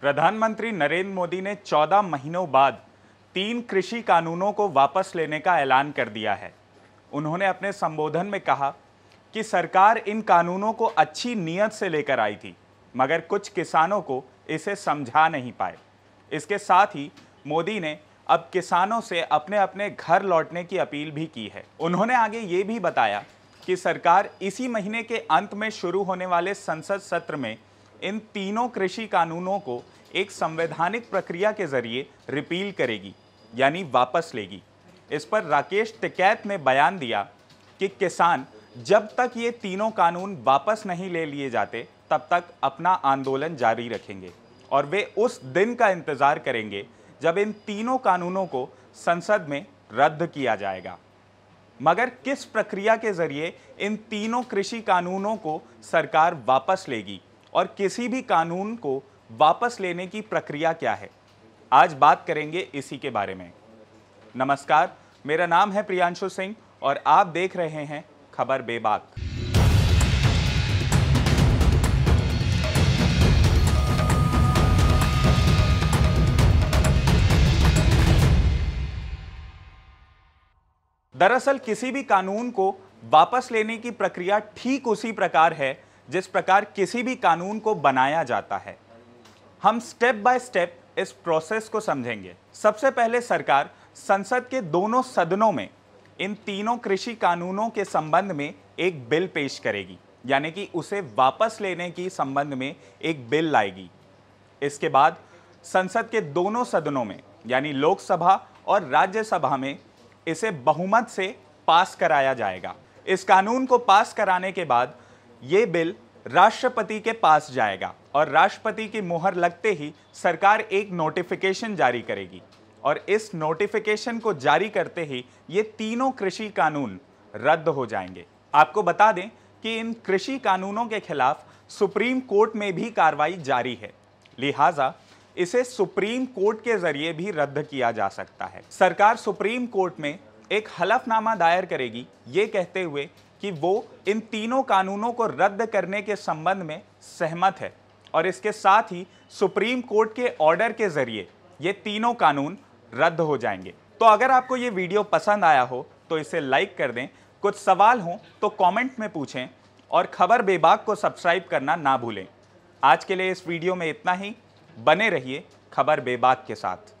प्रधानमंत्री नरेंद्र मोदी ने 14 महीनों बाद तीन कृषि कानूनों को वापस लेने का ऐलान कर दिया है उन्होंने अपने संबोधन में कहा कि सरकार इन कानूनों को अच्छी नीयत से लेकर आई थी मगर कुछ किसानों को इसे समझा नहीं पाए इसके साथ ही मोदी ने अब किसानों से अपने अपने घर लौटने की अपील भी की है उन्होंने आगे ये भी बताया कि सरकार इसी महीने के अंत में शुरू होने वाले संसद सत्र में इन तीनों कृषि कानूनों को एक संवैधानिक प्रक्रिया के जरिए रिपील करेगी यानी वापस लेगी इस पर राकेश टिकैत ने बयान दिया कि किसान जब तक ये तीनों कानून वापस नहीं ले लिए जाते तब तक अपना आंदोलन जारी रखेंगे और वे उस दिन का इंतज़ार करेंगे जब इन तीनों कानूनों को संसद में रद्द किया जाएगा मगर किस प्रक्रिया के जरिए इन तीनों कृषि कानूनों को सरकार वापस लेगी और किसी भी कानून को वापस लेने की प्रक्रिया क्या है आज बात करेंगे इसी के बारे में नमस्कार मेरा नाम है प्रियांशु सिंह और आप देख रहे हैं खबर बेबाक दरअसल किसी भी कानून को वापस लेने की प्रक्रिया ठीक उसी प्रकार है जिस प्रकार किसी भी कानून को बनाया जाता है हम स्टेप बाय स्टेप इस प्रोसेस को समझेंगे सबसे पहले सरकार संसद के दोनों सदनों में इन तीनों कृषि कानूनों के संबंध में एक बिल पेश करेगी यानी कि उसे वापस लेने की संबंध में एक बिल लाएगी इसके बाद संसद के दोनों सदनों में यानी लोकसभा और राज्यसभा में इसे बहुमत से पास कराया जाएगा इस कानून को पास कराने के बाद ये बिल राष्ट्रपति के पास जाएगा और राष्ट्रपति की मुहर लगते ही सरकार एक नोटिफिकेशन जारी करेगी और इस नोटिफिकेशन को जारी करते ही ये तीनों कृषि कानून रद्द हो जाएंगे आपको बता दें कि इन कृषि कानूनों के खिलाफ सुप्रीम कोर्ट में भी कार्रवाई जारी है लिहाजा इसे सुप्रीम कोर्ट के जरिए भी रद्द किया जा सकता है सरकार सुप्रीम कोर्ट में एक हलफनामा दायर करेगी ये कहते हुए कि वो इन तीनों कानूनों को रद्द करने के संबंध में सहमत है और इसके साथ ही सुप्रीम कोर्ट के ऑर्डर के ज़रिए ये तीनों कानून रद्द हो जाएंगे तो अगर आपको ये वीडियो पसंद आया हो तो इसे लाइक कर दें कुछ सवाल हों तो कमेंट में पूछें और खबर बेबाक को सब्सक्राइब करना ना भूलें आज के लिए इस वीडियो में इतना ही बने रहिए खबर बेबाक के साथ